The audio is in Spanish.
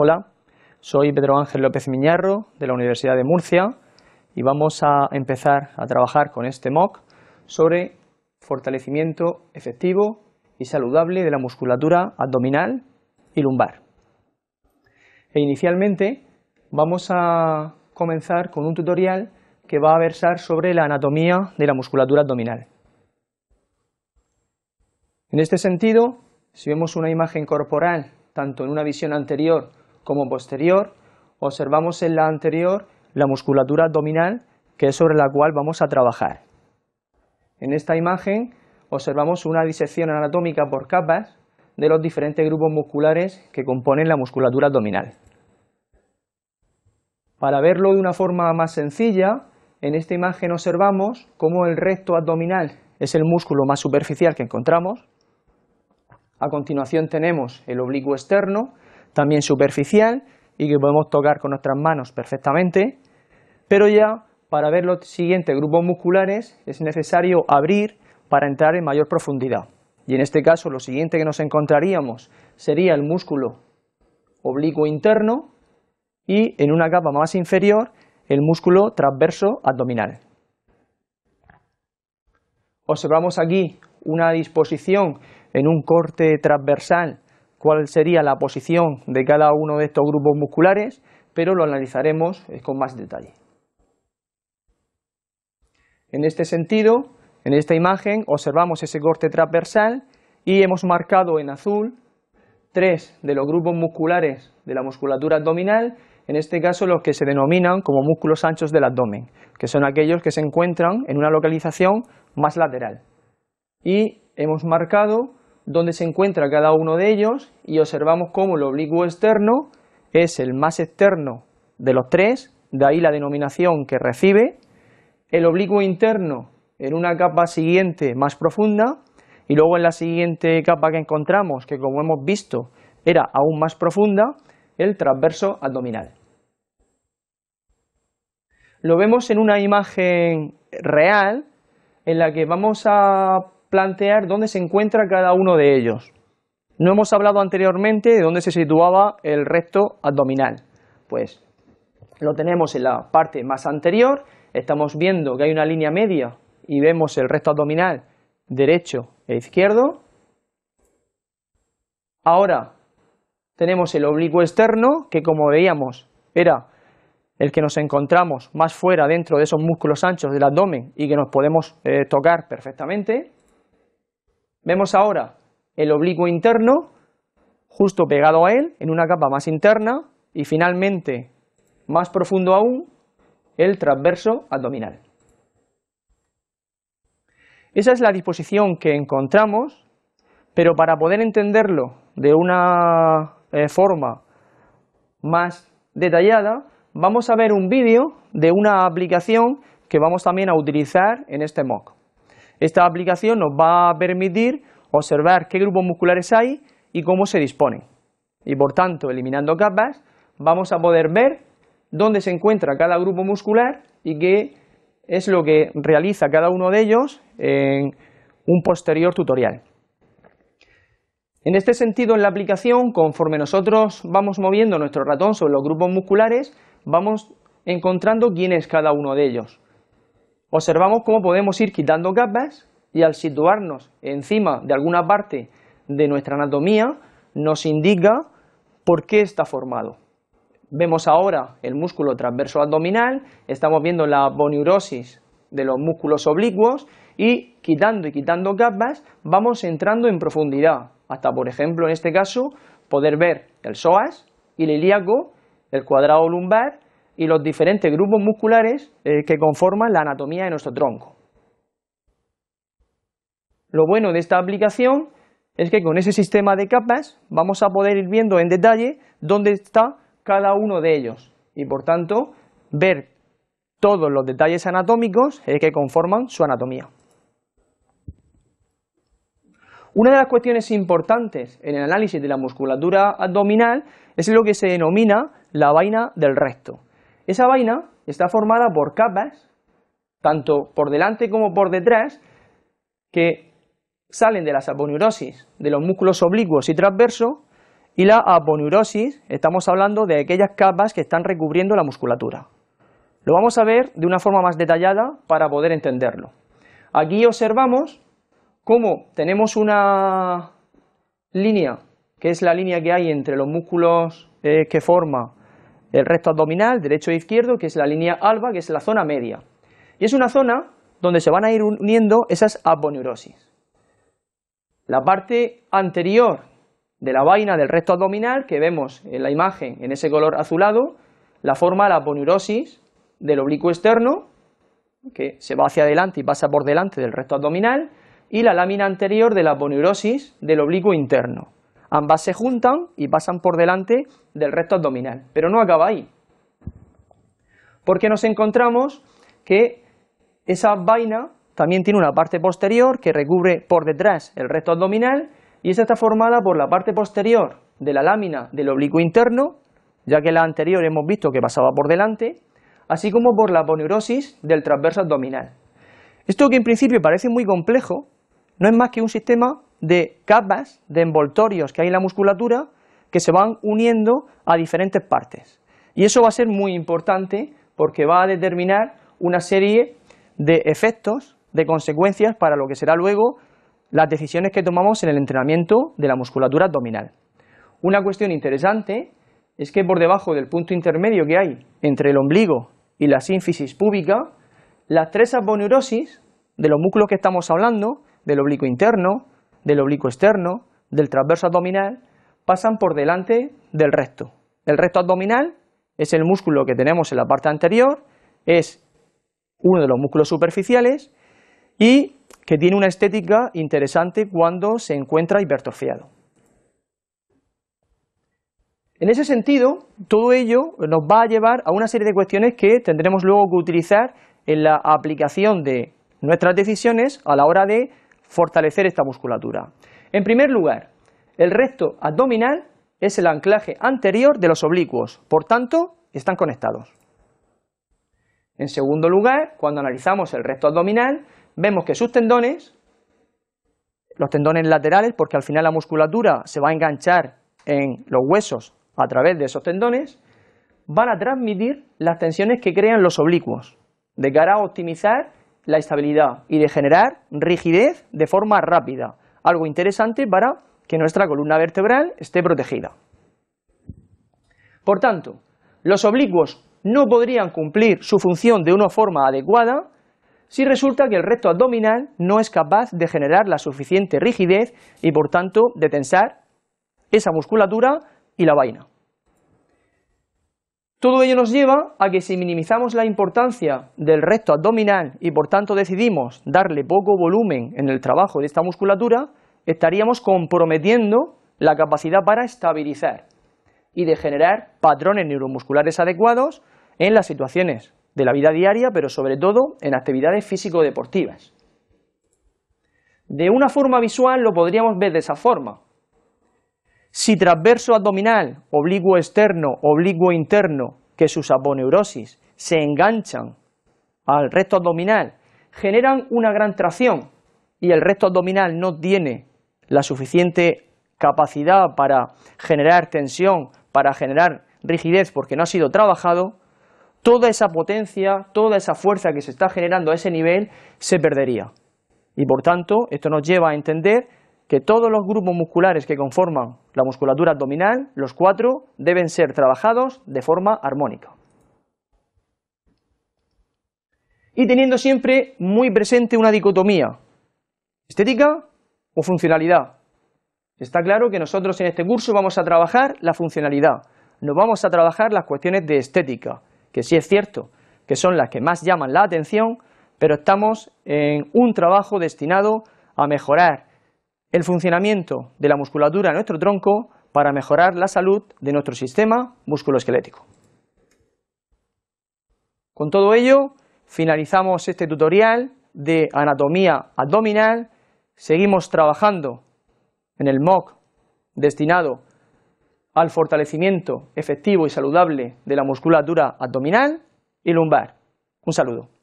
Hola, soy Pedro Ángel López Miñarro de la Universidad de Murcia y vamos a empezar a trabajar con este MOOC sobre fortalecimiento efectivo y saludable de la musculatura abdominal y lumbar. E inicialmente vamos a comenzar con un tutorial que va a versar sobre la anatomía de la musculatura abdominal. En este sentido, si vemos una imagen corporal, tanto en una visión anterior como posterior, observamos en la anterior la musculatura abdominal que es sobre la cual vamos a trabajar. En esta imagen observamos una disección anatómica por capas de los diferentes grupos musculares que componen la musculatura abdominal. Para verlo de una forma más sencilla, en esta imagen observamos cómo el recto abdominal es el músculo más superficial que encontramos. A continuación tenemos el oblicuo externo, también superficial y que podemos tocar con nuestras manos perfectamente, pero ya para ver los siguientes grupos musculares es necesario abrir para entrar en mayor profundidad. Y en este caso lo siguiente que nos encontraríamos sería el músculo oblicuo interno y en una capa más inferior el músculo transverso abdominal. Observamos aquí una disposición en un corte transversal cuál sería la posición de cada uno de estos grupos musculares, pero lo analizaremos eh, con más detalle. En este sentido, en esta imagen observamos ese corte transversal y hemos marcado en azul tres de los grupos musculares de la musculatura abdominal, en este caso los que se denominan como músculos anchos del abdomen, que son aquellos que se encuentran en una localización más lateral. Y hemos marcado dónde se encuentra cada uno de ellos y observamos cómo el oblicuo externo es el más externo de los tres, de ahí la denominación que recibe, el oblicuo interno en una capa siguiente más profunda y luego en la siguiente capa que encontramos, que como hemos visto era aún más profunda, el transverso abdominal. Lo vemos en una imagen real en la que vamos a plantear dónde se encuentra cada uno de ellos. No hemos hablado anteriormente de dónde se situaba el recto abdominal. Pues lo tenemos en la parte más anterior, estamos viendo que hay una línea media y vemos el recto abdominal derecho e izquierdo. Ahora tenemos el oblicuo externo, que como veíamos era el que nos encontramos más fuera dentro de esos músculos anchos del abdomen y que nos podemos eh, tocar perfectamente. Vemos ahora el oblicuo interno, justo pegado a él, en una capa más interna, y finalmente, más profundo aún, el transverso abdominal. Esa es la disposición que encontramos, pero para poder entenderlo de una eh, forma más detallada, vamos a ver un vídeo de una aplicación que vamos también a utilizar en este mock. Esta aplicación nos va a permitir observar qué grupos musculares hay y cómo se disponen. Y por tanto, eliminando capas, vamos a poder ver dónde se encuentra cada grupo muscular y qué es lo que realiza cada uno de ellos en un posterior tutorial. En este sentido, en la aplicación, conforme nosotros vamos moviendo nuestro ratón sobre los grupos musculares, vamos encontrando quién es cada uno de ellos observamos cómo podemos ir quitando capas y al situarnos encima de alguna parte de nuestra anatomía nos indica por qué está formado. Vemos ahora el músculo transverso abdominal, estamos viendo la boneurosis de los músculos oblicuos y quitando y quitando capas vamos entrando en profundidad, hasta por ejemplo en este caso poder ver el psoas y el ilíaco, el cuadrado lumbar y los diferentes grupos musculares eh, que conforman la anatomía de nuestro tronco. Lo bueno de esta aplicación es que con ese sistema de capas vamos a poder ir viendo en detalle dónde está cada uno de ellos y por tanto ver todos los detalles anatómicos eh, que conforman su anatomía. Una de las cuestiones importantes en el análisis de la musculatura abdominal es lo que se denomina la vaina del recto. Esa vaina está formada por capas, tanto por delante como por detrás, que salen de las aponeurosis de los músculos oblicuos y transversos, y la aponeurosis estamos hablando de aquellas capas que están recubriendo la musculatura. Lo vamos a ver de una forma más detallada para poder entenderlo. Aquí observamos cómo tenemos una línea, que es la línea que hay entre los músculos eh, que forma el recto abdominal, derecho e izquierdo, que es la línea alba, que es la zona media. Y es una zona donde se van a ir uniendo esas aponeurosis. La parte anterior de la vaina del recto abdominal, que vemos en la imagen en ese color azulado, la forma la aponeurosis del oblicuo externo, que se va hacia adelante y pasa por delante del recto abdominal, y la lámina anterior de la aponeurosis del oblicuo interno. Ambas se juntan y pasan por delante del recto abdominal, pero no acaba ahí, porque nos encontramos que esa vaina también tiene una parte posterior que recubre por detrás el recto abdominal y esta está formada por la parte posterior de la lámina del oblicuo interno, ya que la anterior hemos visto que pasaba por delante, así como por la poneurosis del transverso abdominal. Esto que en principio parece muy complejo, no es más que un sistema de capas, de envoltorios que hay en la musculatura que se van uniendo a diferentes partes. Y eso va a ser muy importante porque va a determinar una serie de efectos, de consecuencias para lo que será luego las decisiones que tomamos en el entrenamiento de la musculatura abdominal. Una cuestión interesante es que por debajo del punto intermedio que hay entre el ombligo y la sínfisis púbica, las tres aboneurosis de los músculos que estamos hablando, del oblicuo interno, del oblicuo externo, del transverso abdominal, pasan por delante del recto. El recto abdominal es el músculo que tenemos en la parte anterior, es uno de los músculos superficiales y que tiene una estética interesante cuando se encuentra hipertrofiado. En ese sentido, todo ello nos va a llevar a una serie de cuestiones que tendremos luego que utilizar en la aplicación de nuestras decisiones a la hora de fortalecer esta musculatura. En primer lugar, el recto abdominal es el anclaje anterior de los oblicuos, por tanto, están conectados. En segundo lugar, cuando analizamos el recto abdominal, vemos que sus tendones, los tendones laterales, porque al final la musculatura se va a enganchar en los huesos a través de esos tendones, van a transmitir las tensiones que crean los oblicuos, de cara a optimizar la estabilidad y de generar rigidez de forma rápida, algo interesante para que nuestra columna vertebral esté protegida. Por tanto, los oblicuos no podrían cumplir su función de una forma adecuada si resulta que el recto abdominal no es capaz de generar la suficiente rigidez y por tanto de tensar esa musculatura y la vaina. Todo ello nos lleva a que si minimizamos la importancia del recto abdominal y por tanto decidimos darle poco volumen en el trabajo de esta musculatura, estaríamos comprometiendo la capacidad para estabilizar y de generar patrones neuromusculares adecuados en las situaciones de la vida diaria, pero sobre todo en actividades físico-deportivas. De una forma visual lo podríamos ver de esa forma. Si transverso abdominal, oblicuo externo, oblicuo interno, que es su se enganchan al resto abdominal, generan una gran tracción y el resto abdominal no tiene la suficiente capacidad para generar tensión, para generar rigidez porque no ha sido trabajado, toda esa potencia, toda esa fuerza que se está generando a ese nivel se perdería. Y por tanto, esto nos lleva a entender que todos los grupos musculares que conforman la musculatura abdominal, los cuatro, deben ser trabajados de forma armónica. Y teniendo siempre muy presente una dicotomía, estética o funcionalidad. Está claro que nosotros en este curso vamos a trabajar la funcionalidad, no vamos a trabajar las cuestiones de estética, que sí es cierto que son las que más llaman la atención, pero estamos en un trabajo destinado a mejorar el funcionamiento de la musculatura de nuestro tronco para mejorar la salud de nuestro sistema musculoesquelético. Con todo ello, finalizamos este tutorial de anatomía abdominal, seguimos trabajando en el MOOC destinado al fortalecimiento efectivo y saludable de la musculatura abdominal y lumbar. Un saludo.